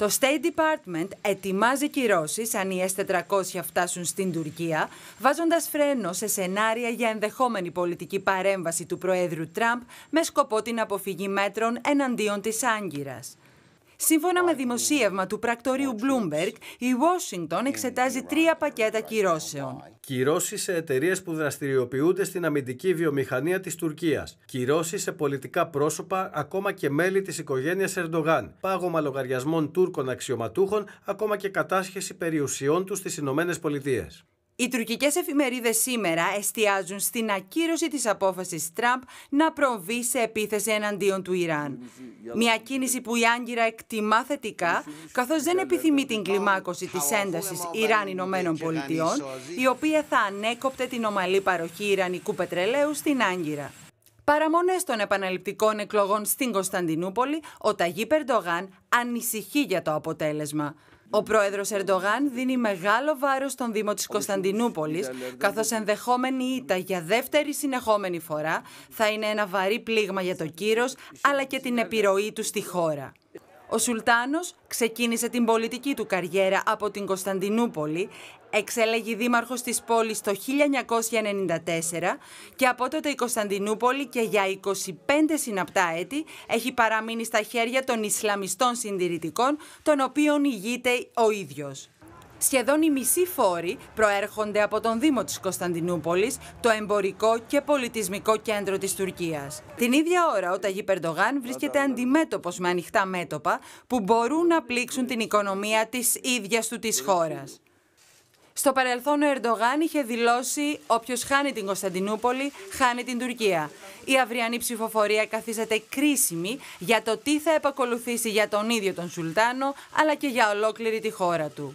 Το State Department ετοιμάζει κυρώσεις αν οι S400 φτάσουν στην Τουρκία, βάζοντας φρένο σε σενάρια για ενδεχόμενη πολιτική παρέμβαση του Προέδρου Τραμπ με σκοπό την αποφυγή μέτρων εναντίον της Άγκυρας. Σύμφωνα με δημοσίευμα του πρακτορείου Bloomberg, η Washington εξετάζει τρία πακέτα κυρώσεων. Κυρώσεις σε εταιρείες που δραστηριοποιούνται στην αμυντική βιομηχανία της Τουρκίας. Κυρώσεις σε πολιτικά πρόσωπα, ακόμα και μέλη της οικογένειας Ερντογάν. Πάγωμα λογαριασμών Τούρκων αξιωματούχων, ακόμα και κατάσχεση περιουσιών τους στις Ηνωμένες Πολιτείες. Οι τουρκικές εφημερίδες σήμερα εστιάζουν στην ακύρωση της απόφασης Τραμπ να προβεί σε επίθεση εναντίον του Ιράν. Μια κίνηση που η Άγκυρα εκτιμά θετικά, καθώς δεν επιθυμεί την κλιμάκωση της έντασης Ιράν-Ηνωμένων Πολιτειών, η οποία θα ανέκοπτε την ομαλή παροχή Ιρανικού πετρελαίου στην Άγκυρα. Παραμονές των επαναληπτικών εκλογών στην Κωνσταντινούπολη, ο Ταγί Περντογάν ανησυχεί για το αποτέλεσμα. Ο πρόεδρος Ερντογάν δίνει μεγάλο βάρος στον Δήμο της Κωνσταντινούπολης, καθώς ενδεχόμενη ήττα για δεύτερη συνεχόμενη φορά θα είναι ένα βαρύ πλήγμα για το κύρος αλλά και την επιρροή του στη χώρα. Ο Σουλτάνος ξεκίνησε την πολιτική του καριέρα από την Κωνσταντινούπολη, εξέλεγε δήμαρχος της πόλης το 1994 και από τότε η Κωνσταντινούπολη και για 25 συναπτά έτη έχει παραμείνει στα χέρια των Ισλαμιστών συντηρητικών, των οποίων ηγείται ο ίδιος σχεδόν οι μισοί φόροι προέρχονται από τον Δήμο της Κωνσταντινούπολης, το εμπορικό και πολιτισμικό κέντρο της Τουρκίας. Την ίδια ώρα ο Ταγί Περντογάν βρίσκεται αντιμέτωπος με ανοιχτά μέτωπα που μπορούν να πλήξουν την οικονομία της ίδιας του της χώρας. Στο παρελθόν ο Ερντογάν είχε δηλώσει «Όποιος χάνει την Κωνσταντινούπολη, χάνει την Τουρκία». Η αυριανή ψηφοφορία καθίσταται κρίσιμη για το τι θα επακολουθήσει για τον ίδιο τον Σουλτάνο, αλλά και για ολόκληρη τη χώρα του.